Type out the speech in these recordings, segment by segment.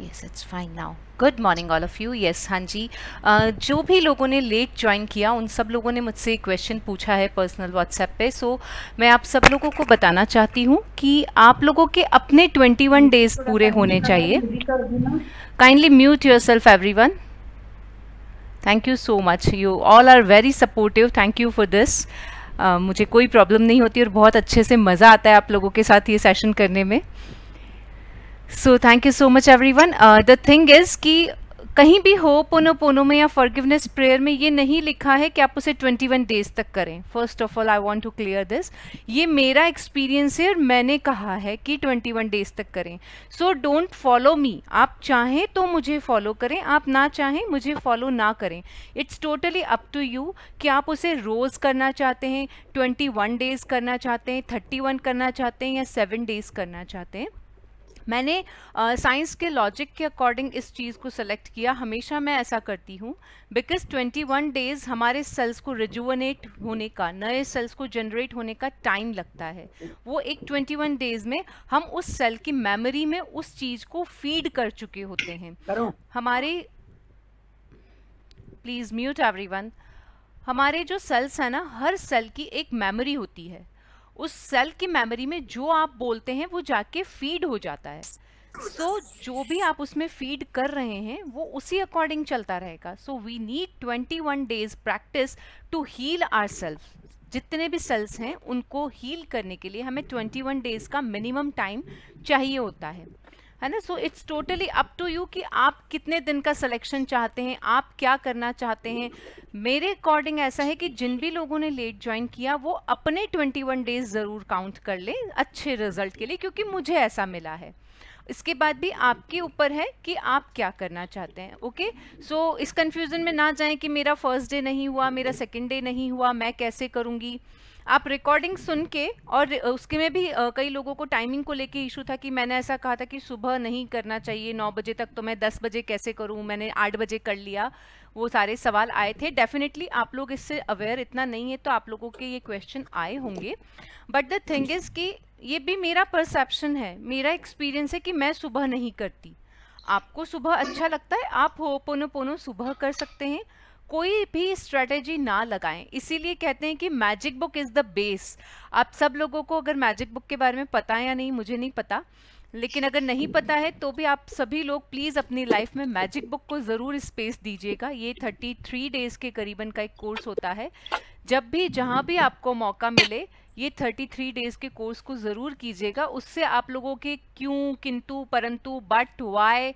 Yes it's fine now good morning all of you yes हाँ जी uh, जो भी लोगों ने लेट ज्वाइन किया उन सब लोगों ने मुझसे एक क्वेश्चन पूछा है पर्सनल व्हाट्सएप पे सो so, मैं आप सब लोगों को बताना चाहती हूँ कि आप लोगों के अपने 21 डेज पूरे होने चाहिए kindly mute yourself everyone thank you so much you all are very supportive thank you for this मुझे कोई प्रॉब्लम नहीं होती और बहुत अच्छे से मज़ा आता है आप लोगों के साथ ये सेशन करने में so thank you so much everyone the thing is कि कहीं भी हो पोनो पोनो में या फॉरगिवनेस प्रेयर में ये नहीं लिखा है कि आप उसे 21 डेज तक करें first of all I want to clear this ये मेरा एक्सपीरियंस है और मैंने कहा है कि 21 डेज तक करें सो डोंट फॉलो मी आप चाहें तो मुझे फॉलो करें आप ना चाहें मुझे फॉलो ना करें it's totally up to you कि आप उसे रोज़ करना चाहते हैं 21 डेज करना चाहते हैं 31 करना चाहते हैं या सेवन डेज करना चाहते हैं मैंने साइंस uh, के लॉजिक के अकॉर्डिंग इस चीज़ को सेलेक्ट किया हमेशा मैं ऐसा करती हूँ बिकॉज 21 डेज हमारे सेल्स को रिजुवनेट होने का नए सेल्स को जनरेट होने का टाइम लगता है वो एक 21 डेज में हम उस सेल की मेमोरी में उस चीज़ को फीड कर चुके होते हैं हमारे प्लीज़ म्यूट एवरी हमारे जो सेल्स हैं ना हर सेल की एक मेमोरी होती है उस सेल की मेमोरी में जो आप बोलते हैं वो जाके फीड हो जाता है सो so, जो भी आप उसमें फीड कर रहे हैं वो उसी अकॉर्डिंग चलता रहेगा so we need twenty one days practice to heal ourself जितने भी सेल्स हैं उनको हील करने के लिए हमें ट्वेंटी वन डेज का मिनिमम टाइम चाहिए होता है है ना so it's totally up to you कि आप कितने दिन का सिलेक्शन चाहते हैं आप क्या करना चाहते हैं मेरे अकॉर्डिंग ऐसा है कि जिन भी लोगों ने लेट ज्वाइन किया वो अपने 21 डेज ज़रूर काउंट कर लें अच्छे रिजल्ट के लिए क्योंकि मुझे ऐसा मिला है इसके बाद भी आपके ऊपर है कि आप क्या करना चाहते हैं ओके सो so, इस कन्फ्यूज़न में ना जाएं कि मेरा फर्स्ट डे नहीं हुआ मेरा सेकेंड डे नहीं हुआ मैं कैसे करूँगी आप रिकॉर्डिंग सुन के और उसके में भी कई लोगों को टाइमिंग को लेके इशू था कि मैंने ऐसा कहा था कि सुबह नहीं करना चाहिए नौ बजे तक तो मैं दस बजे कैसे करूँ मैंने आठ बजे कर लिया वो सारे सवाल आए थे डेफिनेटली आप लोग इससे अवेयर इतना नहीं है तो आप लोगों के ये क्वेश्चन आए होंगे बट द थिंग इज़ कि ये भी मेरा परसेप्शन है मेरा एक्सपीरियंस है कि मैं सुबह नहीं करती आपको सुबह अच्छा लगता है आप हो पोनो पोनो सुबह कर सकते हैं कोई भी स्ट्रेटेजी ना लगाएं इसीलिए कहते हैं कि magic book is the base आप सब लोगों को अगर मैजिक बुक के बारे में पता है या नहीं मुझे नहीं पता लेकिन अगर नहीं पता है तो भी आप सभी लोग प्लीज़ अपनी लाइफ में मैजिक बुक को ज़रूर स्पेस दीजिएगा ये थर्टी थ्री डेज़ के करीबन का एक कोर्स होता है जब भी जहाँ भी आपको मौका मिले ये थर्टी थ्री डेज़ के कोर्स को ज़रूर कीजिएगा उससे आप लोगों के क्यों किंतु परंतु but why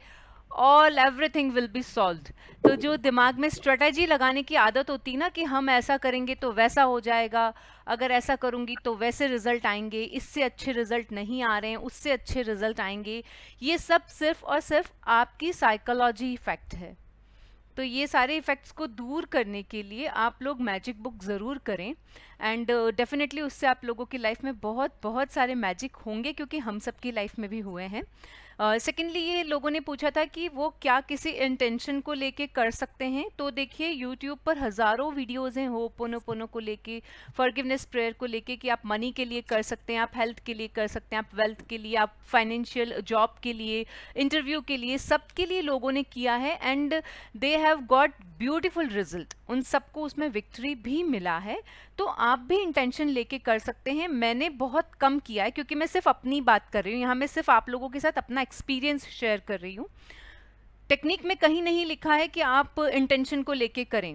all everything will be solve तो जो दिमाग में स्ट्रेटजी लगाने की आदत होती ना कि हम ऐसा करेंगे तो वैसा हो जाएगा अगर ऐसा करूँगी तो वैसे रिजल्ट आएंगे इससे अच्छे रिजल्ट नहीं आ रहे हैं उससे अच्छे रिजल्ट आएंगे ये सब सिर्फ और सिर्फ आपकी साइकोलॉजी इफ़ेक्ट है तो ये सारे इफ़ेक्ट्स को दूर करने के लिए आप लोग मैजिक बुक ज़रूर करें एंड डेफिनेटली uh, उससे आप लोगों की लाइफ में बहुत बहुत सारे मैजिक होंगे क्योंकि हम सब की लाइफ में भी हुए हैं सेकेंडली uh, ये लोगों ने पूछा था कि वो क्या किसी इंटेंशन को लेके कर सकते हैं तो देखिए यूट्यूब पर हज़ारों वीडियोज़ हैं हो पोनो पोनो को लेके फॉरगिवनेस प्रेयर को लेके कि आप मनी के लिए कर सकते हैं आप हेल्थ के लिए कर सकते हैं आप वेल्थ के लिए आप फाइनेंशियल जॉब के लिए इंटरव्यू के लिए सब के लिए लोगों ने किया है and they have got beautiful result उन सबको उसमें विक्ट्री भी मिला है तो आप भी इंटेंशन लेके कर सकते हैं मैंने बहुत कम किया है क्योंकि मैं सिर्फ अपनी बात कर रही हूँ यहाँ मैं सिर्फ आप लोगों के साथ अपना एक्सपीरियंस शेयर कर रही हूँ टेक्निक में कहीं नहीं लिखा है कि आप इंटेंशन को लेके करें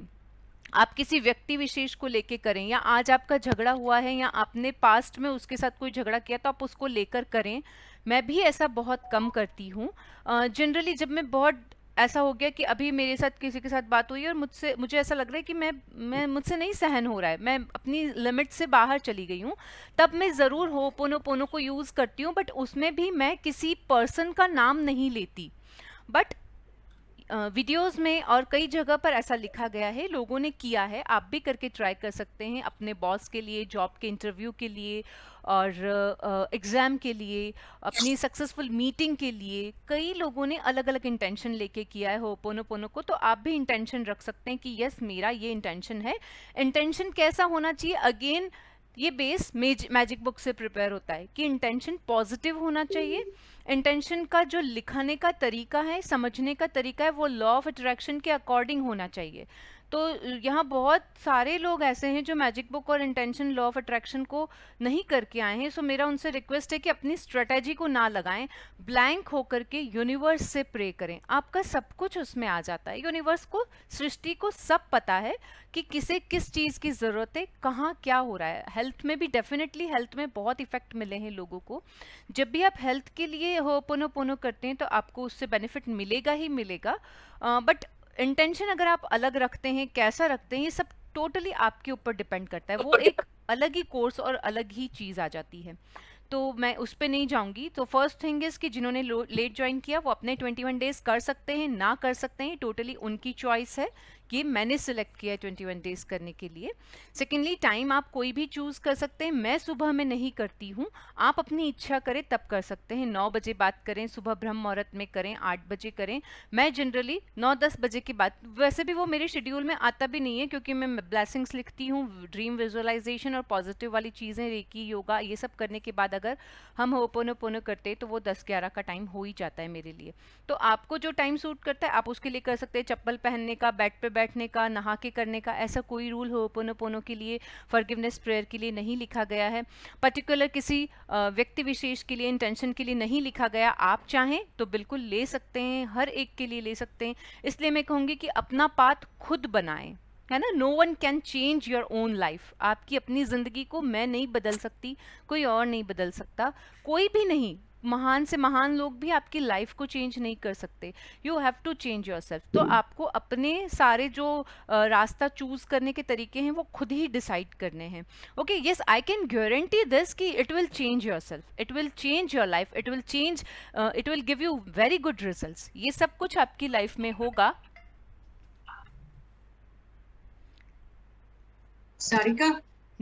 आप किसी व्यक्ति विशेष को लेके करें या आज आपका झगड़ा हुआ है या आपने पास्ट में उसके साथ कोई झगड़ा किया तो आप उसको लेकर करें मैं भी ऐसा बहुत कम करती हूँ जनरली uh, जब मैं बहुत ऐसा हो गया कि अभी मेरे साथ किसी के साथ बात हुई और मुझसे मुझे ऐसा लग रहा है कि मैं मैं मुझसे नहीं सहन हो रहा है मैं अपनी लिमिट से बाहर चली गई हूँ तब मैं ज़रूर हो पोनो पोनो को यूज़ करती हूँ बट उसमें भी मैं किसी पर्सन का नाम नहीं लेती बट वीडियोस में और कई जगह पर ऐसा लिखा गया है लोगों ने किया है आप भी करके ट्राई कर सकते हैं अपने बॉस के लिए जॉब के इंटरव्यू के लिए और एग्ज़ाम के लिए अपनी सक्सेसफुल मीटिंग के लिए कई लोगों ने अलग अलग इंटेंशन लेके किया है हो पोनो पोनो को तो आप भी इंटेंशन रख सकते हैं कि यस मेरा ये इंटेंशन है इंटेंशन कैसा होना चाहिए अगेन ये बेस मैजिक बुक से प्रिपेयर होता है कि इंटेंशन पॉजिटिव होना चाहिए इंटेंशन का जो लिखाने का तरीका है समझने का तरीका है वो लॉ ऑफ अट्रैक्शन के अकॉर्डिंग होना चाहिए तो यहाँ बहुत सारे लोग ऐसे हैं जो मैजिक बुक और इंटेंशन लॉ ऑफ अट्रैक्शन को नहीं करके आए हैं सो so, मेरा उनसे रिक्वेस्ट है कि अपनी स्ट्रेटेजी को ना लगाएं ब्लैंक होकर के यूनिवर्स से प्रे करें आपका सब कुछ उसमें आ जाता है यूनिवर्स को सृष्टि को सब पता है कि किसे किस चीज़ की ज़रूरत है कहाँ क्या हो रहा है हेल्थ में भी डेफिनेटली हेल्थ में बहुत इफेक्ट मिले हैं लोगों को जब भी आप हेल्थ के लिए हो पोनो पोनो करते हैं तो आपको उससे बेनिफिट मिलेगा ही मिलेगा बट इंटेंशन अगर आप अलग रखते हैं कैसा रखते हैं ये सब टोटली आपके ऊपर डिपेंड करता है वो एक अलग ही कोर्स और अलग ही चीज़ आ जाती है तो मैं उस पर नहीं जाऊंगी तो फर्स्ट थिंग इज़ कि जिन्होंने लेट ज्वाइन किया वो अपने 21 डेज कर सकते हैं ना कर सकते हैं टोटली उनकी चॉइस है ये मैंने सिलेक्ट किया है ट्वेंटी वन डेज़ करने के लिए सेकेंडली टाइम आप कोई भी चूज़ कर सकते हैं मैं सुबह में नहीं करती हूँ आप अपनी इच्छा करें तब कर सकते हैं नौ बजे बात करें सुबह ब्रह्म मुहूर्त में करें आठ बजे करें मैं जनरली नौ दस बजे की बात वैसे भी वो मेरे शेड्यूल में आता भी नहीं है क्योंकि मैं ब्लैसिंग्स लिखती हूँ ड्रीम विजुअलाइजेशन और पॉजिटिव वाली चीज़ें रेकी योगा ये सब करने के बाद अगर हम होपोनोपोनो करते तो वो दस ग्यारह का टाइम हो ही जाता है मेरे लिए तो आपको जो टाइम सूट करता है आप उसके लिए कर सकते हैं चप्पल पहनने का बेड पर बैठने का नहा के करने का ऐसा कोई रूल हो होपोनोपोनो के लिए फॉरगिवनेस प्रेयर के लिए नहीं लिखा गया है पर्टिकुलर किसी व्यक्ति विशेष के लिए इंटेंशन के लिए नहीं लिखा गया आप चाहें तो बिल्कुल ले सकते हैं हर एक के लिए ले सकते हैं इसलिए मैं कहूँगी कि अपना पाथ खुद बनाएं है ना no one can change your own life आपकी अपनी ज़िंदगी को मैं नहीं बदल सकती कोई और नहीं बदल सकता कोई भी नहीं महान से महान लोग भी आपकी लाइफ को चेंज नहीं कर सकते you have to change yourself तो hmm. आपको अपने सारे जो रास्ता चूज करने के तरीके हैं वो खुद ही डिसाइड करने हैं okay yes I can guarantee this कि it will change yourself it will change your life it will change it will give you very good result ये सब कुछ आपकी लाइफ में होगा Sarika?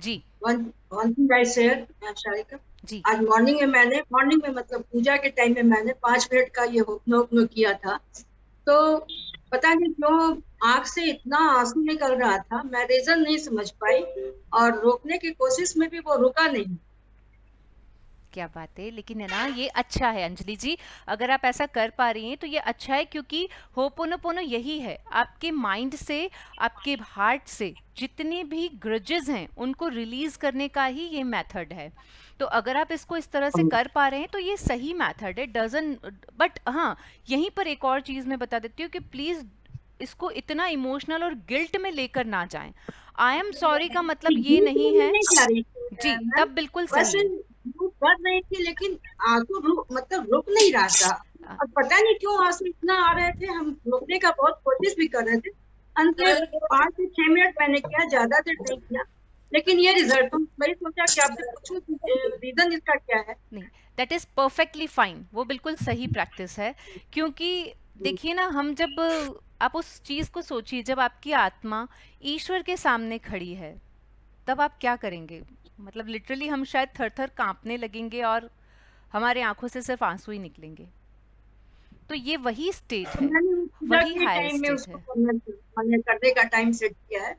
Ji. One one thing I said, Sarika, ji आज morning में मैंने मॉर्निंग में मतलब पूजा के टाइम में मैंने पांच मिनट का ये हुक्नो किया था तो पता नहीं क्यों आंख से इतना आंसू निकल रहा था मैं रीजन नहीं समझ पाई और रोकने की कोशिश में भी वो रुका नहीं क्या बात है लेकिन है ना ये अच्छा है अंजलि जी अगर आप ऐसा कर पा रही हैं तो ये अच्छा है क्योंकि हो पोनो यही है आपके माइंड से आपके हार्ट से जितने भी ग्रजेस हैं उनको रिलीज करने का ही ये मेथड है तो अगर आप इसको इस तरह से कर पा रहे हैं तो ये सही मेथड है डजन बट हाँ यहीं पर एक और चीज़ मैं बता देती हूँ कि प्लीज़ इसको इतना इमोशनल और गिल्ट में लेकर ना जाएं आई एम सॉरी का मतलब ये नहीं है जी तब बिल्कुल सही बढ़ रहे थे लेकिन आंसू रुक मतलब रुक नहीं रहा था हाँ। और पता नहीं क्यों आंसू इतना आ रहे थे हम रुकने का बहुत कोशिश भी कर रहे थे अंत में पांच से छह मिनट मैंने किया ज्यादा देर तो नहीं किया लेकिन ये रिजल्ट तो मैंने सोचा कि आपसे पूछूं रीजन इसका क्या है नहीं दैट इज परफेक्टली फाइन वो बिल्कुल सही प्रैक्टिस है क्योंकि देखिए ना हम जब आप उस चीज़ को सोचिए जब आपकी आत्मा ईश्वर के सामने खड़ी है तब आप क्या करेंगे मतलब लिटरली हम शायद थर थर कांपने लगेंगे और हमारे आंखों से सिर्फ आंसू ही निकलेंगे तो ये वही स्टेज है वही हाई स्टेज है करने का टाइम सेट किया है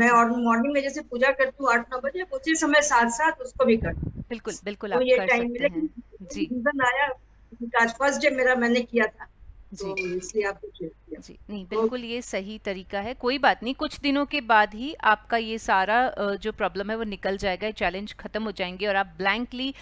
मैं और मॉर्निंग में जैसे पूजा करती हूँ आठ नौ बजे उसी समय साथ साथ उसको भी कर बिल्कुल बिल्कुल तो आप कर सकते हैं जी आया फर्स्ट डे मेरा मैंने किया था तो जी इसलिए आप जी नहीं बिल्कुल ये सही तरीका है कोई बात नहीं कुछ दिनों के बाद ही आपका ये सारा जो प्रॉब्लम है वो निकल जाएगा चैलेंज खत्म हो जाएंगे और आप ब्लैंकली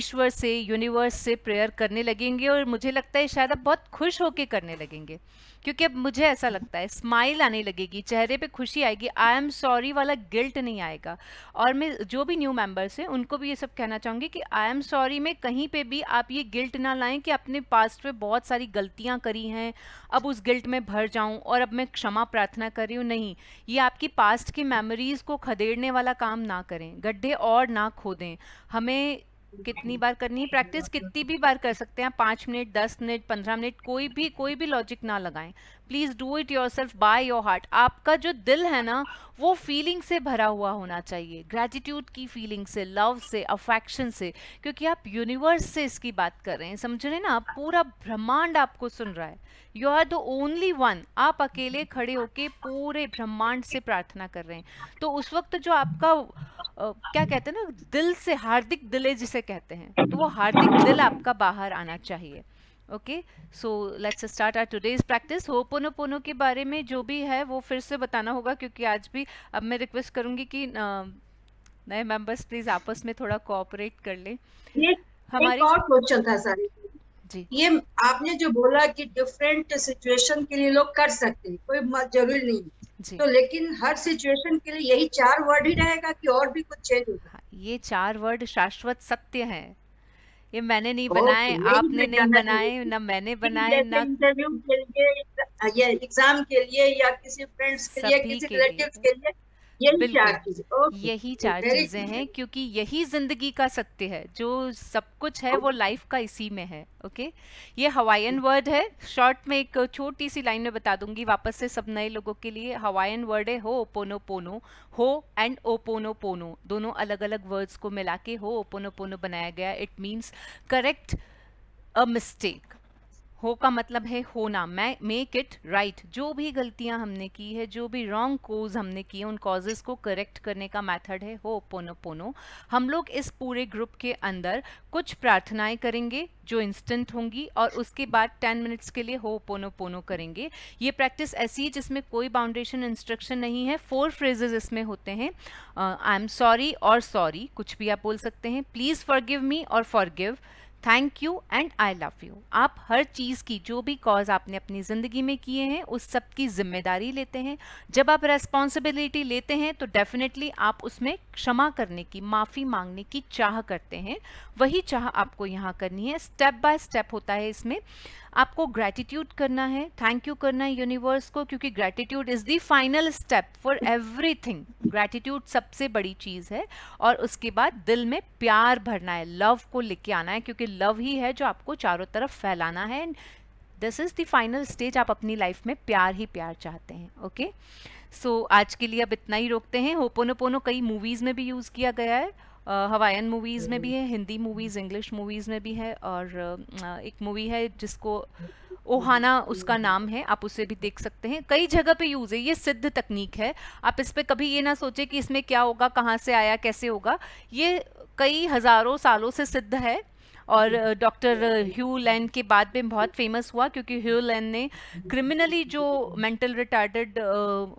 ईश्वर से यूनिवर्स से प्रेयर करने लगेंगे और मुझे लगता है शायद आप बहुत खुश होकर करने लगेंगे क्योंकि अब मुझे ऐसा लगता है स्माइल आने लगेगी चेहरे पे खुशी आएगी आई एम सॉरी वाला गिल्ट नहीं आएगा और मैं जो भी न्यू मेंबर्स हैं उनको भी ये सब कहना चाहूँगी कि आई एम सॉरी में कहीं पे भी आप ये गिल्ट ना लाएं कि आपने पास्ट में बहुत सारी गलतियाँ करी हैं अब उस गिल्ट में भर जाऊँ और अब मैं क्षमा प्रार्थना कर रही हूँ नहीं ये आपकी पास्ट की मेमोरीज़ को खदेड़ने वाला काम ना करें गड्ढे और ना खोदें हमें कितनी बार करनी है प्रैक्टिस कितनी भी बार कर सकते हैं पाँच मिनट दस मिनट पंद्रह मिनट कोई भी कोई भी लॉजिक ना लगाएं please do it yourself by your heart आपका जो दिल है ना वो फीलिंग से भरा हुआ होना चाहिए ग्रेटिट्यूड की फीलिंग से लव से अफेक्शन से क्योंकि आप यूनिवर्स से इसकी बात कर रहे हैं समझ रहे हैं ना आप पूरा ब्रह्मांड आपको सुन रहा है you are the only one आप अकेले खड़े होके पूरे ब्रह्मांड से प्रार्थना कर रहे हैं तो उस वक्त जो आपका आ, क्या कहते हैं ना दिल से हार्दिक दिले जिसे कहते हैं तो वो हार्दिक दिल आपका बाहर आना चाहिए okay so let's start our today's practice ho'oponopono के बारे में जो भी है वो फिर से बताना होगा क्योंकि आज भी अब मैं रिक्वेस्ट करूंगी कि नए मेंबर्स प्लीज आपस में थोड़ा कोऑपरेट कर लें हमारे और क्वेश्चन था सर जी ये आपने जो बोला कि डिफरेंट सिचुएशन के लिए लोग कर सकते हैं कोई जरूरी नहीं जी तो लेकिन हर सिचुएशन के लिए यही चार वर्ड ही रहेगा कि और भी कुछ चेंज होगा हाँ, ये चार वर्ड शाश्वत सत्य हैं ये मैंने नहीं तो बनाए आपने नहीं बनाए ना मैंने बनाए ना इंटरव्यू के लिए या एग्जाम के लिए या किसी फ्रेंड्स के लिए किसी रिलेटिव के लिए यही चार चीजें यही चार चीजें हैं क्योंकि यही जिंदगी का सत्य है जो सब कुछ है वो लाइफ का इसी में है ओके ये हवायन वर्ड है शॉर्ट में एक छोटी सी लाइन में बता दूंगी वापस से सब नए लोगों के लिए हवायन वर्ड है हो ओपोनो पोनो हो एंड ओपोनो पोनो दोनों अलग अलग वर्ड्स को मिला के हो ओपोनो पोनो बनाया गया it means correct a mistake हो का मतलब है होना मै मेक इट राइट जो भी गलतियां हमने की है जो भी रॉन्ग कोज हमने किए उन कॉजेज को करेक्ट करने का मेथड है हो पोनो पोनो हम लोग इस पूरे ग्रुप के अंदर कुछ प्रार्थनाएं करेंगे जो इंस्टेंट होंगी और उसके बाद टेन मिनट्स के लिए हो पोनो पोनो करेंगे ये प्रैक्टिस ऐसी है जिसमें कोई बाउंडेशन इंस्ट्रक्शन नहीं है फोर फ्रेजेज इसमें होते हैं आई एम सॉरी और सॉरी कुछ भी आप बोल सकते हैं प्लीज़ फॉरगिव मी और forgive thank you and I love you आप हर चीज़ की जो भी कॉज आपने अपनी ज़िंदगी में किए हैं उस सब की जिम्मेदारी लेते हैं जब आप रेस्पॉन्सिबिलिटी लेते हैं तो डेफिनेटली आप उसमें क्षमा करने की माफ़ी मांगने की चाह करते हैं वही चाह आपको यहाँ करनी है स्टेप बाय स्टेप होता है इसमें आपको ग्रैटिट्यूड करना है थैंक यू करना है यूनिवर्स को क्योंकि gratitude is the final step for everything gratitude सबसे बड़ी चीज़ है और उसके बाद दिल में प्यार भरना है लव को लेके आना है क्योंकि लव ही है जो आपको चारों तरफ फैलाना है and this is the final stage आप अपनी लाइफ में प्यार ही प्यार चाहते हैं ओके okay? सो so, आज के लिए अब इतना ही रोकते हैं होपोनोपोनो कई मूवीज़ में भी यूज़ किया गया है हवाइन मूवीज़ में भी हम्म। है हिंदी मूवीज़ इंग्लिश मूवीज़ में भी है और एक मूवी है जिसको ओहाना उसका नाम है आप उसे भी देख सकते हैं कई जगह पे यूज़ है ये सिद्ध तकनीक है आप इस पर कभी ये ना सोचें कि इसमें क्या होगा कहाँ से आया कैसे होगा ये कई हज़ारों सालों से सिद्ध है और डॉक्टर ह्यू लैन के बाद में बहुत फेमस हुआ क्योंकि ह्यू लैन ने क्रिमिनली जो मेंटल रिटार्डेड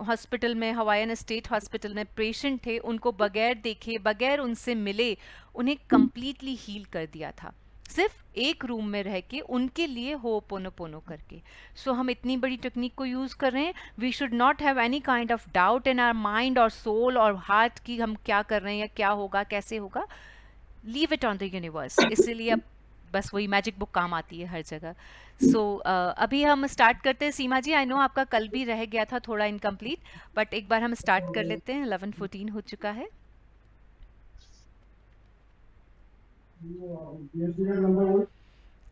हॉस्पिटल में हवाईन स्टेट हॉस्पिटल में पेशेंट थे उनको बगैर देखे बगैर उनसे मिले उन्हें कम्प्लीटली हील कर दिया था सिर्फ एक रूम में रह के उनके लिए हो पोनो पोनो करके सो so, हम इतनी बड़ी टेक्निक को यूज़ कर रहे हैं we should not have any kind of doubt in our mind और सोल और हार्ट की हम क्या कर रहे हैं या क्या होगा कैसे होगा leave it on the universe इसीलिए अब बस वही मैजिक बुक काम आती है हर जगह सो so, uh, अभी हम स्टार्ट करते हैं सीमा जी आई नो आपका कल भी रह गया था थोड़ा इनकम्प्लीट बट एक बार हम स्टार्ट कर लेते हैं इलेवन फोर्टीन हो चुका है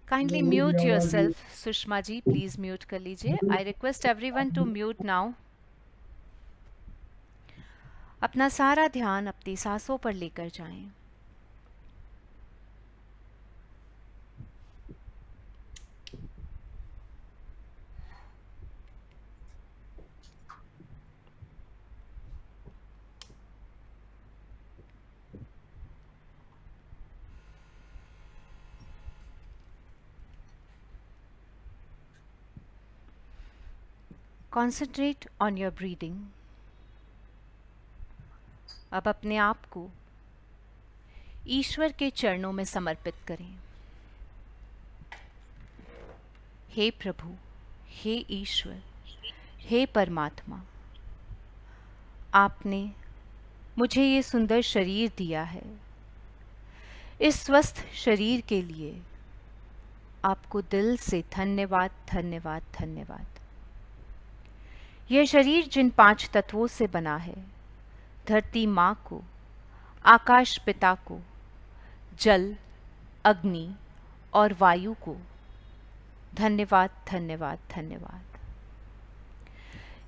kindly mute yourself Sushma ji please mute कर लीजिए I request everyone to mute now अपना सारा ध्यान अपनी सांसों पर लेकर जाएं कॉन्सेंट्रेट ऑन योर ब्रीदिंग अब अपने आप को ईश्वर के चरणों में समर्पित करें हे प्रभु हे ईश्वर हे परमात्मा आपने मुझे ये सुंदर शरीर दिया है इस स्वस्थ शरीर के लिए आपको दिल से धन्यवाद धन्यवाद धन्यवाद यह शरीर जिन पांच तत्वों से बना है धरती माँ को आकाश पिता को जल अग्नि और वायु को धन्यवाद धन्यवाद धन्यवाद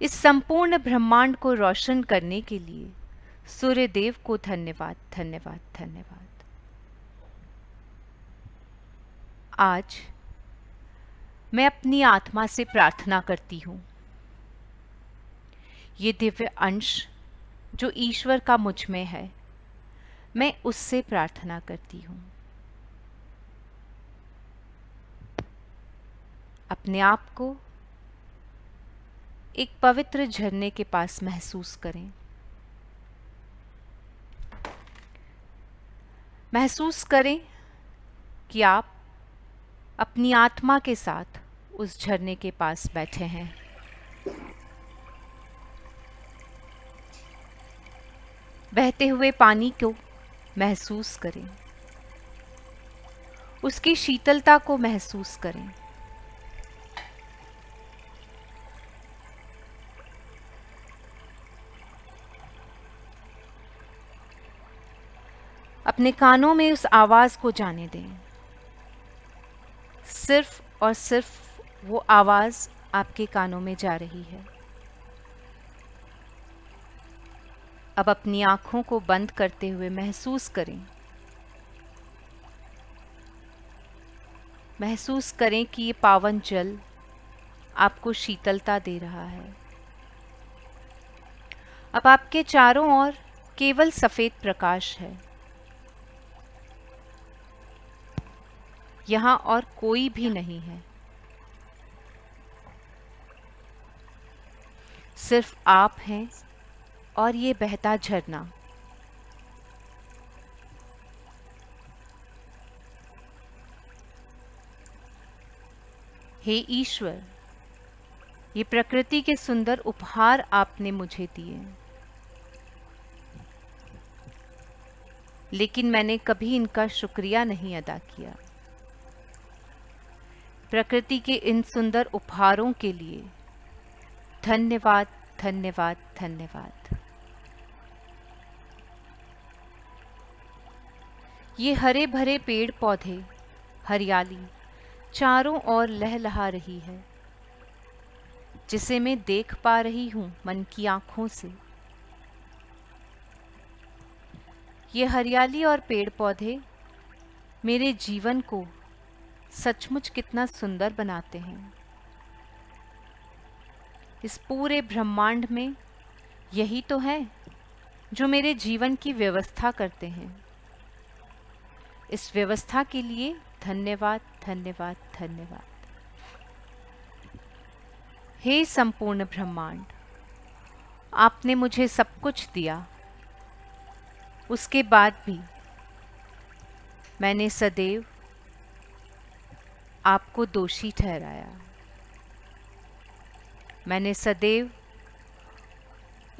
इस संपूर्ण ब्रह्मांड को रोशन करने के लिए सूर्य देव को धन्यवाद धन्यवाद धन्यवाद आज मैं अपनी आत्मा से प्रार्थना करती हूँ ये दिव्य अंश जो ईश्वर का मुझ में है मैं उससे प्रार्थना करती हूँ अपने आप को एक पवित्र झरने के पास महसूस करें महसूस करें कि आप अपनी आत्मा के साथ उस झरने के पास बैठे हैं बहते हुए पानी को महसूस करें उसकी शीतलता को महसूस करें अपने कानों में उस आवाज़ को जाने दें सिर्फ और सिर्फ वो आवाज़ आपके कानों में जा रही है अब अपनी आंखों को बंद करते हुए महसूस करें महसूस करें कि ये पावन जल आपको शीतलता दे रहा है अब आपके चारों ओर केवल सफ़ेद प्रकाश है यहां और कोई भी नहीं है सिर्फ आप हैं और ये बहता झरना हे ईश्वर ये प्रकृति के सुंदर उपहार आपने मुझे दिए लेकिन मैंने कभी इनका शुक्रिया नहीं अदा किया प्रकृति के इन सुंदर उपहारों के लिए धन्यवाद धन्यवाद धन्यवाद ये हरे भरे पेड़ पौधे हरियाली चारों ओर लहलहा रही है जिसे मैं देख पा रही हूँ मन की आँखों से ये हरियाली और पेड़ पौधे मेरे जीवन को सचमुच कितना सुंदर बनाते हैं इस पूरे ब्रह्मांड में यही तो है जो मेरे जीवन की व्यवस्था करते हैं इस व्यवस्था के लिए धन्यवाद धन्यवाद धन्यवाद हे संपूर्ण ब्रह्मांड आपने मुझे सब कुछ दिया उसके बाद भी मैंने सदैव आपको दोषी ठहराया मैंने सदैव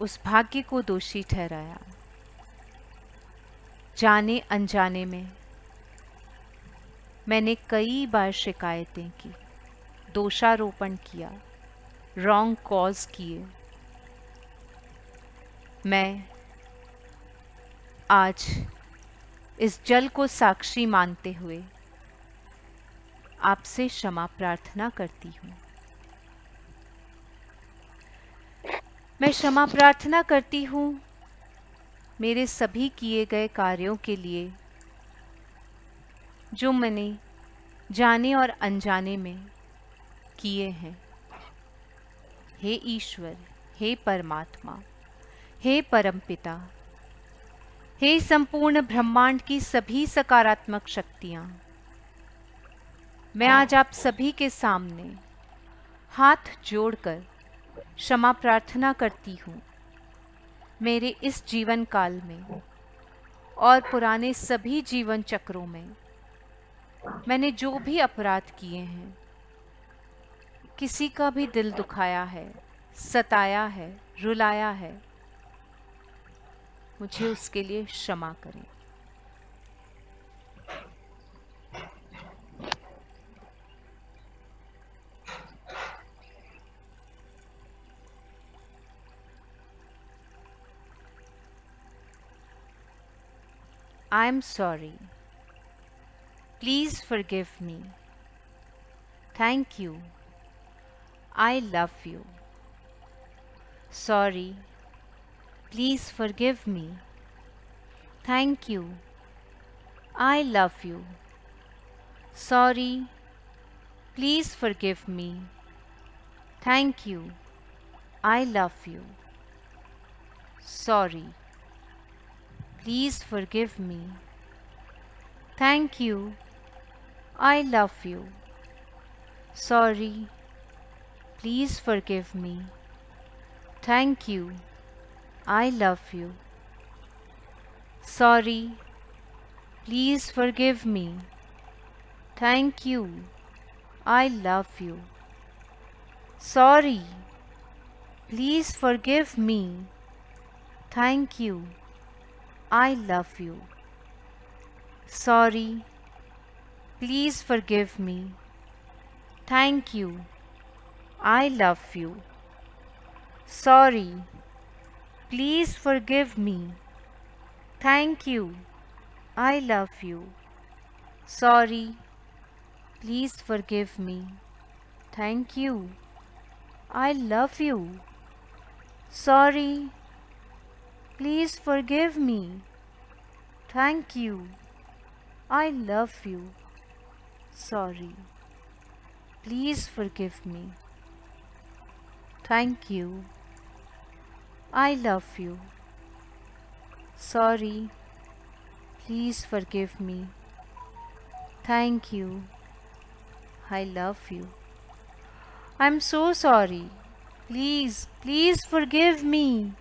उस भाग्य को दोषी ठहराया जाने अनजाने में मैंने कई बार शिकायतें की दोषारोपण किया रॉन्ग कॉज किए मैं आज इस जल को साक्षी मानते हुए आपसे क्षमा प्रार्थना करती हूँ मैं क्षमा प्रार्थना करती हूँ मेरे सभी किए गए कार्यों के लिए जो मैंने जाने और अनजाने में किए हैं हे ईश्वर हे परमात्मा हे परमपिता हे संपूर्ण ब्रह्मांड की सभी सकारात्मक शक्तियाँ मैं आज आप सभी के सामने हाथ जोड़कर क्षमा प्रार्थना करती हूँ मेरे इस जीवन काल में और पुराने सभी जीवन चक्रों में मैंने जो भी अपराध किए हैं किसी का भी दिल दुखाया है सताया है रुलाया है मुझे उसके लिए क्षमा करें am sorry. Please forgive me. Thank you. I love you. Sorry. Please forgive me. Thank you. I love you. Sorry. Please forgive me. Thank you. I love you. Sorry. Please forgive me. Thank you. I love you. Sorry. Please forgive me. Thank you. I love you. Sorry. Please forgive me. Thank you. I love you. Sorry. Please forgive me. Thank you. I love you. Sorry. Please forgive me. Thank you. I love you. Sorry. Please forgive me. Thank you. I love you. Sorry. Please forgive me. Thank you. I love you. Sorry. Please forgive me. Thank you. I love you sorry. Please forgive me. Thank you. I love you. Sorry. Please forgive me. Thank you. I love you. I'm so sorry. Please, please forgive me.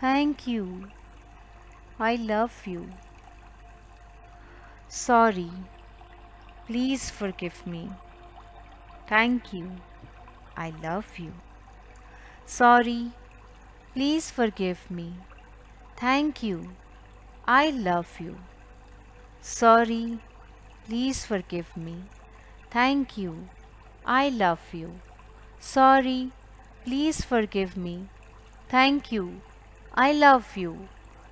Thank you. I love you. Sorry. Please forgive me. Thank you. I love you. Sorry. Please forgive me. Thank you. I love you. Sorry. Please forgive me. Thank you. I love you. Sorry. Please forgive me. Thank you. I love you.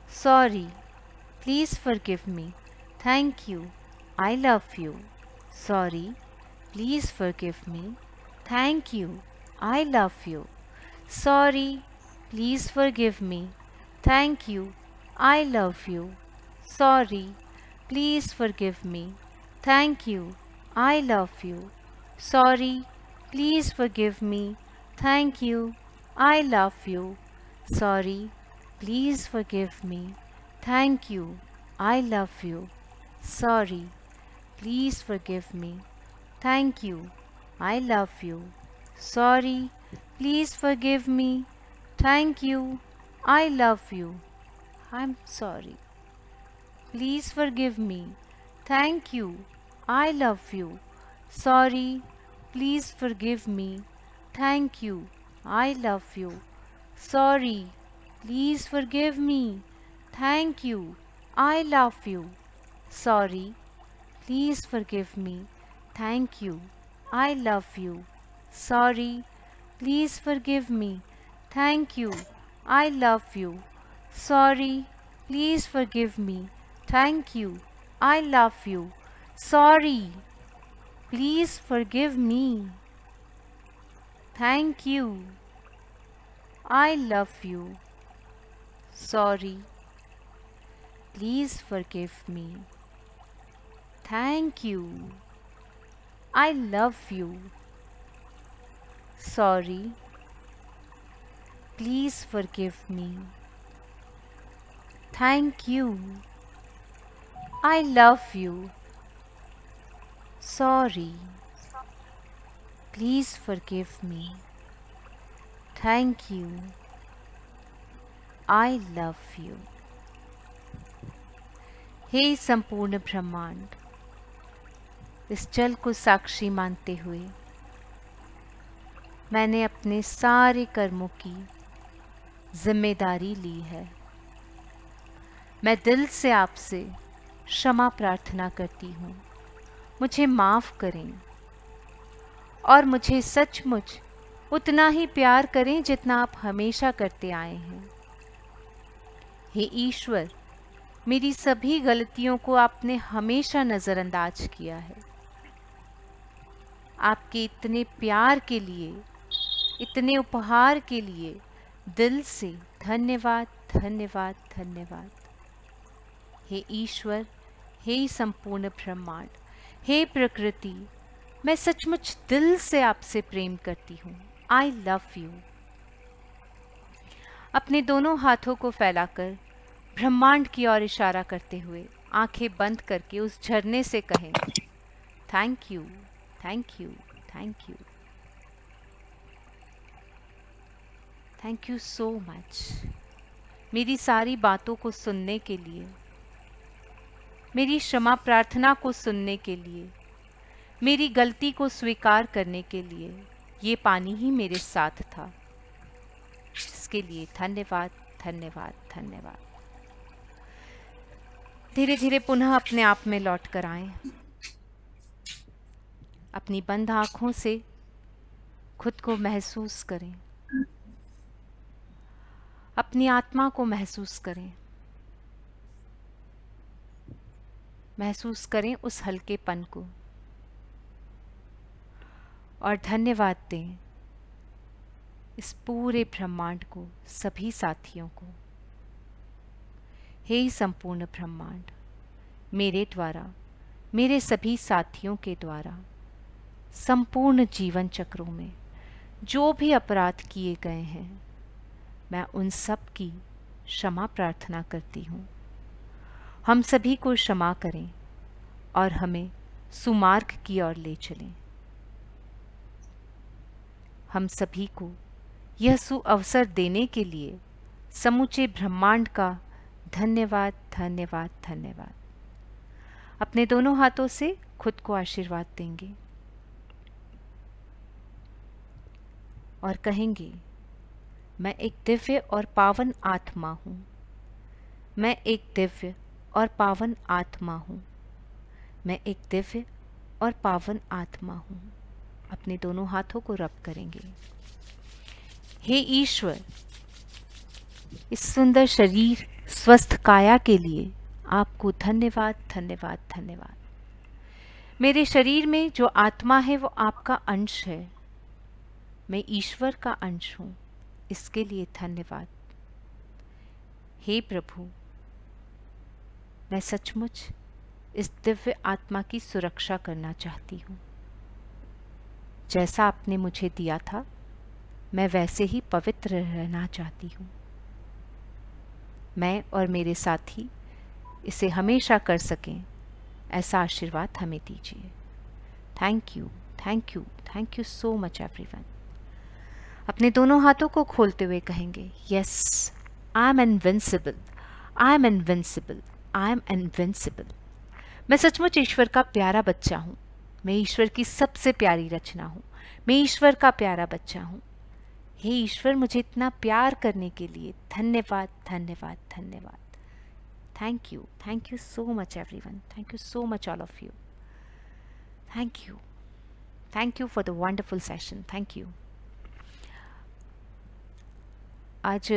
Sorry. Please forgive me. Thank you. I love you. Sorry. Please forgive me. Thank you. I love you. Sorry. Please forgive me. Thank you. I love you. Sorry. Please forgive me. Thank you. I love you. Sorry. Please forgive me. Thank you. I love you. Sorry. Please forgive me. Thank you. I love you. Sorry. Please forgive me. Thank you. I love you. Sorry. Please forgive me. Thank you. I love you. I'm sorry. Please forgive me. Thank you. I love you. Sorry. Please forgive me. Thank you. I love you. Sorry. Please forgive me. Thank you. I love you. Sorry. Please forgive me. Thank you. I love you. Sorry. Please forgive me. Thank you. I love you. Sorry. Please forgive me. Thank you. I love you. Sorry. Please forgive me. Thank you. I love you. Sorry. Please forgive me. Thank you. I love you. Sorry. Please forgive me. Thank you. I love you. Sorry. Please forgive me. Thank you. I love you. Hey, संपूर्ण ब्रह्मांड इस जल को साक्षी मानते हुए मैंने अपने सारे कर्मों की जिम्मेदारी ली है मैं दिल से आपसे क्षमा प्रार्थना करती हूँ मुझे माफ़ करें और मुझे सचमुच उतना ही प्यार करें जितना आप हमेशा करते आए हैं हे ईश्वर मेरी सभी गलतियों को आपने हमेशा नज़रअंदाज किया है आपके इतने प्यार के लिए इतने उपहार के लिए दिल से धन्यवाद धन्यवाद धन्यवाद हे ईश्वर हे संपूर्ण ब्रह्मांड हे प्रकृति मैं सचमुच दिल से आपसे प्रेम करती हूँ आई लव यू अपने दोनों हाथों को फैलाकर ब्रह्मांड की ओर इशारा करते हुए आंखें बंद करके उस झरने से कहें thank you thank you thank you thank you so much मेरी सारी बातों को सुनने के लिए मेरी क्षमा प्रार्थना को सुनने के लिए मेरी गलती को स्वीकार करने के लिए ये पानी ही मेरे साथ था इसके लिए धन्यवाद धन्यवाद धन्यवाद धीरे धीरे पुनः अपने आप में लौट कर आएं अपनी बंद आँखों से खुद को महसूस करें अपनी आत्मा को महसूस करें महसूस करें उस हल्केपन को और धन्यवाद दें इस पूरे ब्रह्मांड को सभी साथियों को हे संपूर्ण ब्रह्मांड मेरे द्वारा मेरे सभी साथियों के द्वारा संपूर्ण जीवन चक्रों में जो भी अपराध किए गए हैं मैं उन सब की क्षमा प्रार्थना करती हूँ हम सभी को क्षमा करें और हमें सुमार्ग की ओर ले चलें हम सभी को यह सुअवसर देने के लिए समूचे ब्रह्मांड का धन्यवाद धन्यवाद धन्यवाद अपने दोनों हाथों से खुद को आशीर्वाद देंगे और कहेंगे मैं एक दिव्य और पावन आत्मा हूँ मैं एक दिव्य और पावन आत्मा हूँ मैं एक दिव्य और पावन आत्मा हूँ अपने दोनों हाथों को रब करेंगे हे ईश्वर इस सुंदर शरीर स्वस्थ काया के लिए आपको धन्यवाद धन्यवाद धन्यवाद मेरे शरीर में जो आत्मा है वो आपका अंश है मैं ईश्वर का अंश हूँ इसके लिए धन्यवाद हे प्रभु मैं सचमुच इस दिव्य आत्मा की सुरक्षा करना चाहती हूँ जैसा आपने मुझे दिया था मैं वैसे ही पवित्र रहना चाहती हूँ मैं और मेरे साथी इसे हमेशा कर सकें ऐसा आशीर्वाद हमें दीजिए thank you thank you thank you so much everyone अपने दोनों हाथों को खोलते हुए कहेंगे yes I am invincible I am invincible I am invincible मैं सचमुच ईश्वर का प्यारा बच्चा हूँ मैं ईश्वर की सबसे प्यारी रचना हूँ मैं ईश्वर का प्यारा बच्चा हूँ हे ईश्वर मुझे इतना प्यार करने के लिए धन्यवाद धन्यवाद धन्यवाद thank you thank you so much everyone thank you so much all of you thank you thank you for the wonderful session thank you आज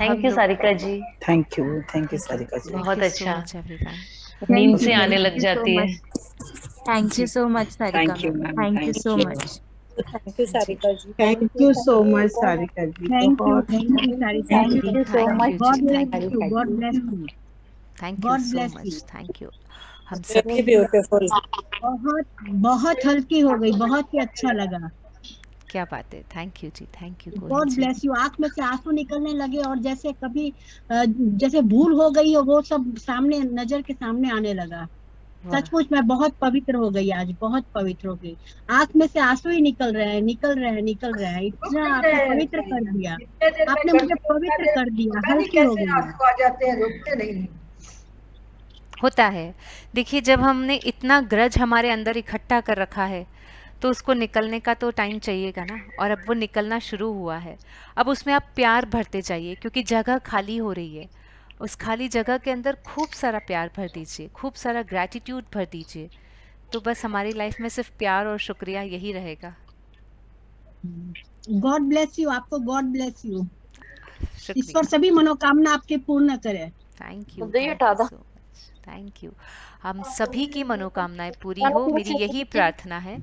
thank you Sarika ji thank you thank you Sarika ji बहुत अच्छा नींद से आने लग जाती है thank you so much Sarika thank you so much thank you Sarika ji thank you so much Sarika ji thank you thank you Sarika ji thank you so much God bless you God bless you thank you so much thank you हम सभी beautiful बहुत बहुत हल्की हो गई बहुत ही अच्छा लगा क्या बात है thank you ji thank you God bless you आंख में से आंसू निकलने लगे और जैसे कभी जैसे भूल हो गई हो वो सब सामने नजर के सामने आने लगा सचमुच मैं बहुत पवित्र हो गई आज बहुत पवित्र हो गई आंख में से आंसू ही निकल रहे हैं निकल रहे हैं निकल रहे हैं इतना आपने पवित्र कर दिया आपने मुझे पवित्र कर दिया हल्के हो गई होता है देखिए जब हमने इतना ग्रज हमारे अंदर इकट्ठा कर रखा है तो उसको निकलने का तो टाइम चाहिएगा ना और अब वो निकलना शुरू हुआ है अब उसमें आप प्यार भरते जाइए क्योंकि जगह खाली हो रही है उस खाली जगह के अंदर खूब सारा प्यार भर दीजिए खूब सारा ग्रैटिट्यूड भर दीजिए तो बस हमारी लाइफ में सिर्फ प्यार और शुक्रिया यही रहेगा गॉड ब्लेस यू आपको गॉड ब्लेस यू पर सभी मनोकामना आपके पूर्ण करे थैंक यू थैंक यू हम सभी की मनोकामनाएं पूरी हो मेरी यही प्रार्थना है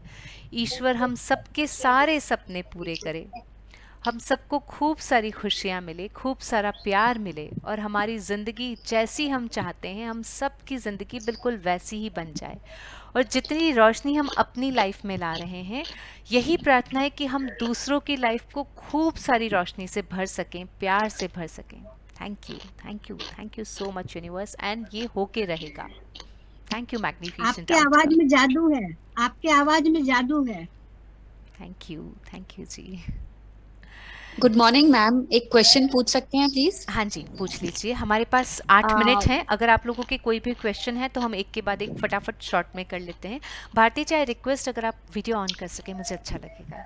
ईश्वर हम सबके सारे सपने पूरे करे हम सबको खूब सारी खुशियाँ मिले खूब सारा प्यार मिले और हमारी ज़िंदगी जैसी हम चाहते हैं हम सब की ज़िंदगी बिल्कुल वैसी ही बन जाए और जितनी रोशनी हम अपनी लाइफ में ला रहे हैं यही प्रार्थना है कि हम दूसरों की लाइफ को खूब सारी रोशनी से भर सकें प्यार से भर सकें thank you thank you thank you so much universe and ये होके रहेगा थैंक यू मैग्निफिसेंट आपके आवाज में जादू है आपके आवाज में जादू है thank you thank you ji good morning ma'am एक क्वेश्चन पूछ सकते हैं प्लीज हाँ जी पूछ लीजिए हमारे पास आठ मिनट हैं अगर आप लोगों के कोई भी क्वेश्चन है तो हम एक के बाद एक फटाफट शॉर्ट में कर लेते हैं भारती चाहे रिक्वेस्ट अगर आप वीडियो ऑन कर सके मुझे अच्छा लगेगा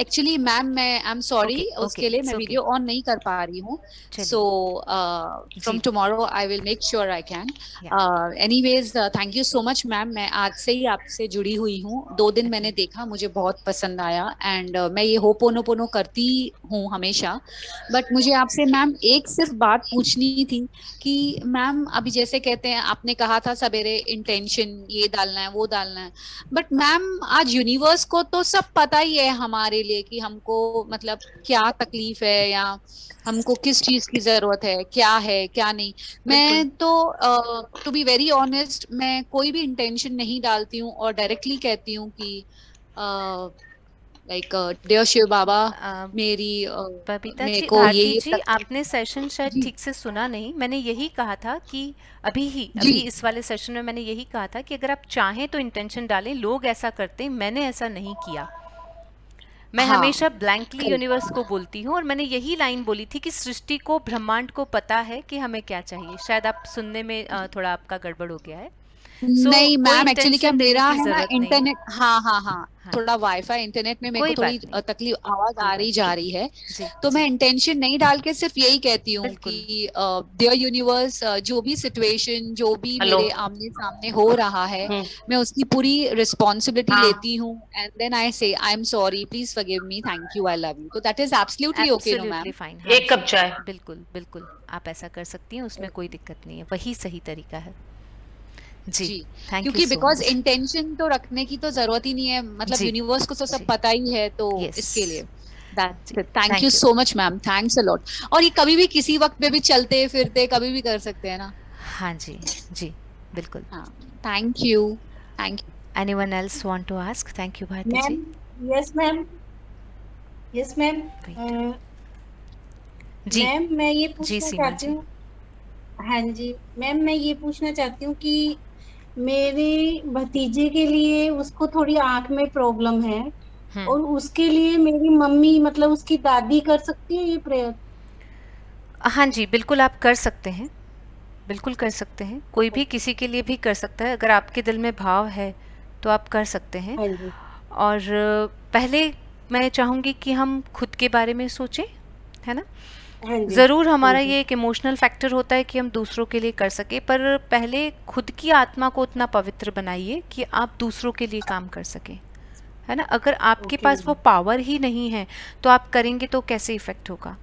एक्चुअली मैम मैं आई एम सॉरी उसके लिए मैं वीडियो ऑन नहीं कर पा रही हूँ so from tomorrow I will make sure I can anyways thank you so much ma'am मैं आज से ही आपसे जुड़ी हुई हूँ दो दिन मैंने देखा मुझे बहुत पसंद आया एंड uh, मैं ये हो पोनो करती हूँ हमेशा बट मुझे आपसे मैम एक सिर्फ बात पूछनी थी कि मैम अभी जैसे कहते हैं आपने कहा था सवेरे इंटेंशन ये डालना है वो डालना है बट मैम आज यूनिवर्स को तो सब पता ही है हमारे लिए कि हमको मतलब क्या तकलीफ है या हमको किस चीज की जरूरत है क्या है क्या नहीं मैं तो टू बी वेरी ऑनेस्ट मैं कोई भी इंटेंशन नहीं डालती हूँ और डायरेक्टली कहती हूँ कि uh, like dear Shiv Baba मेरी uh, बबीता जी ये जी आपने सेशन शायद ठीक से सुना नहीं मैंने यही कहा था कि अभी ही अभी इस वाले सेशन में मैंने यही कहा था कि अगर आप चाहें तो इंटेंशन डालें लोग ऐसा करते मैंने ऐसा नहीं किया मैं हाँ, हमेशा ब्लैंकली यूनिवर्स को बोलती हूँ और मैंने यही लाइन बोली थी कि सृष्टि को ब्रह्मांड को पता है कि हमें क्या चाहिए शायद आप सुनने में थोड़ा आपका गड़बड़ हो गया है so, नहीं मैम एक्चुअली क्या मेरा है ना इंटरनेट हाँ हाँ हाँ, हाँ. थोड़ा वाईफाई इंटरनेट में मेरे को थोड़ी तकलीफ आवाज आ रही जा हाँ, रही है तो मैं इंटेंशन नहीं डाल के सिर्फ यही कहती हूँ कि डियर यूनिवर्स जो भी सिचुएशन जो भी मेरे आमने सामने हो रहा है हम्म। मैं उसकी पूरी रिस्पॉन्सिबिलिटी हाँ। लेती हूँ and then I say I am sorry please forgive me thank you I love you तो that is absolutely okay no ma'am एक कप चाय बिल्कुल बिल्कुल आप ऐसा कर सकती हैं उसमें कोई दिक्कत नहीं है वही सही तरीका है जी क्योंकि बिकॉज इंटेंशन तो रखने की तो जरूरत ही नहीं है मतलब यूनिवर्स को तो सब पता ही है तो इसके लिए thank you so much ma'am thanks a lot और ये कभी भी किसी वक्त पे भी चलते फिरते कभी भी कर सकते हैं ना हाँ जी जी बिल्कुल thank you thank you anyone else want to ask thank you Bharti ji yes ma'am yes ma'am ji ma'am मैं ये पूछना चाहती हूँ हाँ जी मैम मैं ये पूछना चाहती हूँ कि मेरे भतीजे के लिए उसको थोड़ी आंख में प्रॉब्लम है हम्म। और उसके लिए मेरी मम्मी मतलब उसकी दादी कर सकती है ये प्रेयर हाँ जी बिल्कुल आप कर सकते हैं बिल्कुल कर सकते हैं कोई भी किसी के लिए भी कर सकता है अगर आपके दिल में भाव है तो आप कर सकते हैं हाँ और पहले मैं चाहूंगी कि हम खुद के बारे में सोचें है ना हाँ ज़रूर हमारा हाँ ये एक इमोशनल फैक्टर होता है कि हम दूसरों के लिए कर सके पर पहले खुद की आत्मा को उतना पवित्र बनाइए कि आप दूसरों के लिए काम कर सकें है ना अगर आपके पास वो पावर ही नहीं है तो आप करेंगे तो कैसे इफेक्ट होगा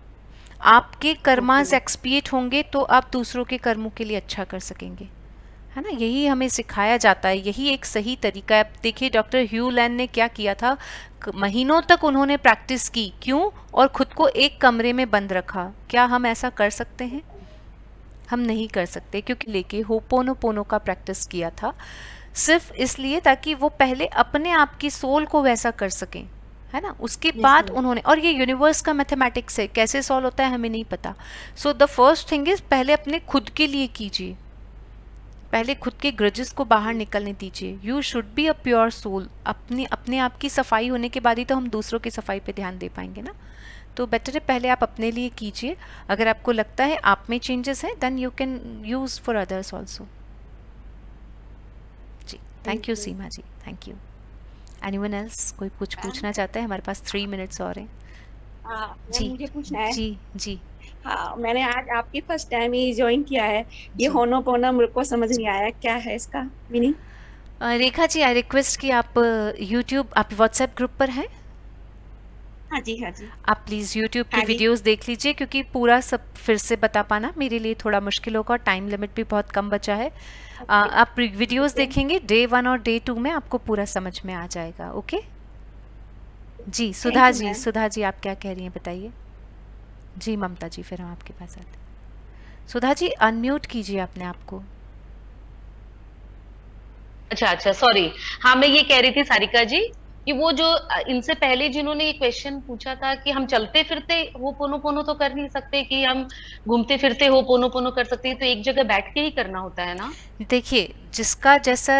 आपके कर्माज एक्सपिएट होंगे तो आप दूसरों के कर्मों के लिए अच्छा कर सकेंगे है ना यही हमें सिखाया जाता है यही एक सही तरीका है देखिए डॉक्टर ह्यू लैन ने क्या किया था महीनों तक उन्होंने प्रैक्टिस की क्यों और ख़ुद को एक कमरे में बंद रखा क्या हम ऐसा कर सकते हैं हम नहीं कर सकते क्योंकि लेके होपोनो पोनो का प्रैक्टिस किया था सिर्फ इसलिए ताकि वो पहले अपने आप की सोल को वैसा कर सकें है ना उसके बाद उन्होंने और ये यूनिवर्स का मैथमेटिक्स है कैसे सॉल्व होता है हमें नहीं पता so the first thing is पहले अपने खुद के लिए कीजिए पहले खुद के ग्रजेस को बाहर निकलने दीजिए you should be a pure soul अपने अपने आप की सफाई होने के बाद ही तो हम दूसरों की सफाई पे ध्यान दे पाएंगे ना तो बेटर है पहले आप अपने लिए कीजिए अगर आपको लगता है आप में चेंजेस हैं then you can use for others also ji thank you Seema ji thank you anyone else कोई कुछ पूछना चाहता है हमारे पास थ्री मिनट्स और हैं हाँ, जी जी जी हाँ मैंने आज आपकी फर्स्ट टाइम ही ज्वाइन किया है ये होनो पोना मेरे को समझ नहीं आया क्या है इसका meaning Rekha ji I request कि आप यूट्यूब आप व्हाट्सएप ग्रुप पर हैं हाँ जी हाँ जी आप प्लीज़ यूट्यूब की वीडियोस देख लीजिए क्योंकि पूरा सब फिर से बता पाना मेरे लिए थोड़ा मुश्किल होगा और टाइम लिमिट भी बहुत कम बचा है आ, आप वीडियोस देखेंगे डे वन और डे टू में आपको पूरा समझ में आ जाएगा ओके जी सुधा जी सुधा जी आप क्या कह रही हैं बताइए जी ममता जी फिर हम आपके पास आते हैं सुधा जी अनम्यूट कीजिए अपने आप को अच्छा अच्छा सॉरी हाँ मैं ये कह रही थी सारिका जी कि वो जो इनसे पहले जिन्होंने ये क्वेश्चन पूछा था कि हम चलते फिरते हो पोनो पोनो तो कर नहीं सकते कि हम घूमते फिरते हो पोनो पोनो कर सकते हैं तो एक जगह बैठ के ही करना होता है ना देखिए जिसका जैसा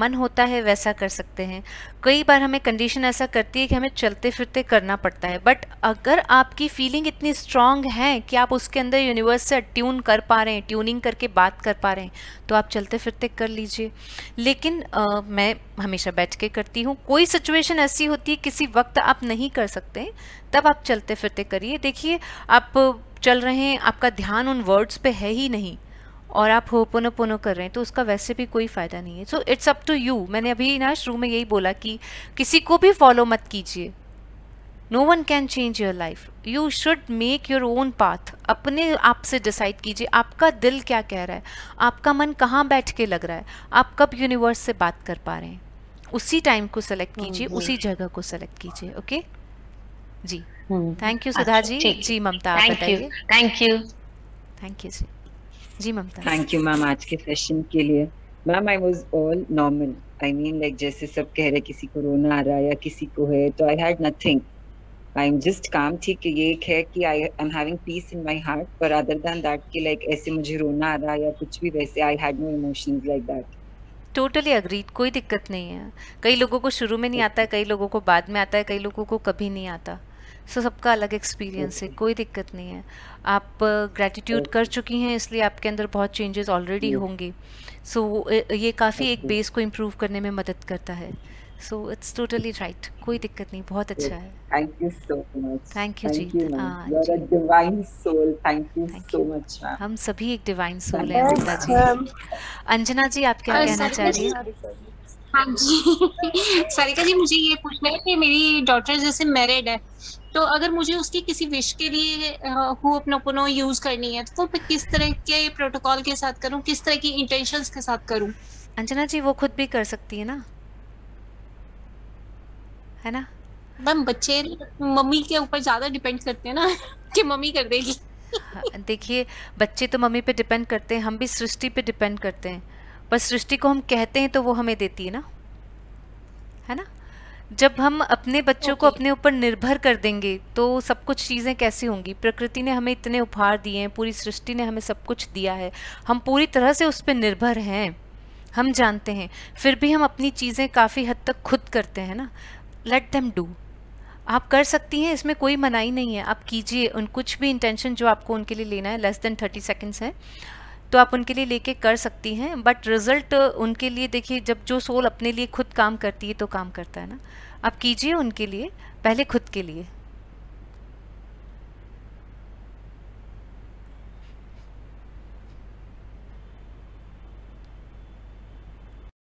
मन होता है वैसा कर सकते हैं कई बार हमें कंडीशन ऐसा करती है कि हमें चलते फिरते करना पड़ता है बट अगर आपकी फीलिंग इतनी स्ट्रांग है कि आप उसके अंदर यूनिवर्स से ट्यून कर पा रहे हैं ट्यूनिंग करके बात कर पा रहे हैं तो आप चलते फिरते कर लीजिए लेकिन आ, मैं हमेशा बैठ के करती हूँ कोई सिचुएशन ऐसी होती है किसी वक्त आप नहीं कर सकते तब आप चलते फिरते करिए देखिए आप चल रहे हैं आपका ध्यान उन वर्ड्स पे है ही नहीं और आप पुनः कर रहे हैं तो उसका वैसे भी कोई फ़ायदा नहीं है so it's up to you मैंने अभी ना शुरू में यही बोला कि किसी को भी फॉलो मत कीजिए no one can change your life you should make your own path अपने आप से डिसाइड कीजिए आपका दिल क्या कह रहा है आपका मन कहाँ बैठ के लग रहा है आप कब यूनिवर्स से बात कर पा रहे हैं उसी टाइम को सेलेक्ट हाँ कीजिए उसी जगह को सेलेक्ट कीजिए okay ji thank you Sudha ji ji Mamta आप बताइए thank you thank you ji ji Mamta thank you ma'am आज के सेशन के लिए ma'am I was all normal I mean like जैसे सब कह रहे किसी को रोना आ रहा है या किसी को है तो I had nothing I am just calm थी कि ये एक है कि I am having peace in my heart पर अदर देन दैट कि लाइक ऐसे मुझे रोना आ रहा है या कुछ भी वैसे I had no emotions like that totally agreed कोई दिक्कत नहीं है कई लोगों को शुरू में नहीं आता है कई लोगों को बाद में आता है कई लोगों को कभी नहीं आता सो so, सबका अलग एक्सपीरियंस है कोई दिक्कत नहीं है आप ग्रेटिट्यूड कर चुकी हैं इसलिए आपके अंदर बहुत चेंजेस ऑलरेडी होंगे सो so, ये काफ़ी एक बेस को इम्प्रूव करने में मदद करता है सो इट्स टोटली राइट कोई दिक्कत नहीं बहुत अच्छा है thank you so much thank you ji divine soul thank you so much हम सभी एक डिवाइन सोल है अंजना जी अंजना जी आप क्या कहना चाह रही हैं हाँ जी सारिका जी मुझे ये पूछना है कि मेरी डॉटर जैसे मैरिड है तो अगर मुझे उसकी किसी विश के लिए हुपनोपनो यूज करनी है तो वो मैं किस तरह के प्रोटोकॉल के साथ करूँ किस तरह की इंटेंशंस के साथ करूँ अंजना जी वो खुद भी कर सकती है ना है ना मैम बच्चे मम्मी के ऊपर ज़्यादा डिपेंड करते हैं ना कि मम्मी कर देगी हाँ, देखिए बच्चे तो मम्मी पे डिपेंड करते हैं हम भी सृष्टि पे डिपेंड करते हैं पर सृष्टि को हम कहते हैं तो वो हमें देती है ना है ना जब हम अपने बच्चों okay. को अपने ऊपर निर्भर कर देंगे तो सब कुछ चीज़ें कैसी होंगी प्रकृति ने हमें इतने उपहार दिए हैं पूरी सृष्टि ने हमें सब कुछ दिया है हम पूरी तरह से उस पर निर्भर हैं हम जानते हैं फिर भी हम अपनी चीज़ें काफ़ी हद तक खुद करते हैं ना लेट देम डू आप कर सकती हैं इसमें कोई मनाही नहीं है आप कीजिए उन कुछ भी इंटेंशन जो आपको उनके लिए लेना है लेस देन थर्टी सेकेंड्स हैं तो आप उनके लिए लेके कर सकती हैं बट रिज़ल्ट उनके लिए देखिए जब जो सोल अपने लिए खुद काम करती है तो काम करता है ना आप कीजिए उनके लिए पहले खुद के लिए